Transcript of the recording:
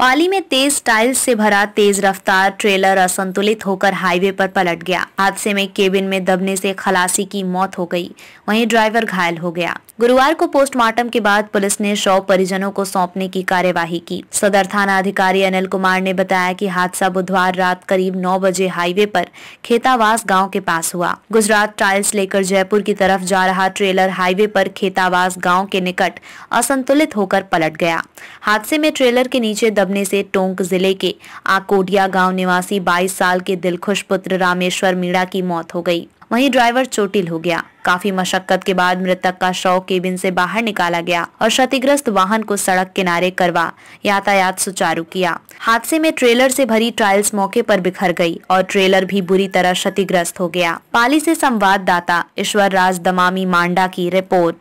पाली में तेज टाइल्स से भरा तेज रफ्तार ट्रेलर असंतुलित होकर हाईवे पर पलट गया हादसे में केबिन में दबने से खलासी की मौत हो गई वहीं ड्राइवर घायल हो गया गुरुवार को पोस्टमार्टम के बाद पुलिस ने शव परिजनों को सौंपने की कार्यवाही की सदर थाना अधिकारी अनिल कुमार ने बताया कि हादसा बुधवार रात करीब नौ बजे हाईवे पर खेतावास गाँव के पास हुआ गुजरात टाइल्स लेकर जयपुर की तरफ जा रहा ट्रेलर हाईवे पर खेतावास गाँव के निकट असंतुलित होकर पलट गया हादसे में ट्रेलर के नीचे दबने से टोंक जिले के आकोडिया गाँव निवासी बाईस साल के दिलखुश पुत्र रामेश्वर मीणा की मौत हो गयी वहीं ड्राइवर चोटिल हो गया काफी मशक्कत के बाद मृतक का शव केबिन से बाहर निकाला गया और क्षतिग्रस्त वाहन को सड़क किनारे करवा यातायात सुचारू किया हादसे में ट्रेलर से भरी ट्रायल्स मौके पर बिखर गई और ट्रेलर भी बुरी तरह क्षतिग्रस्त हो गया पाली से संवाददाता ईश्वर राज दमामी मांडा की रिपोर्ट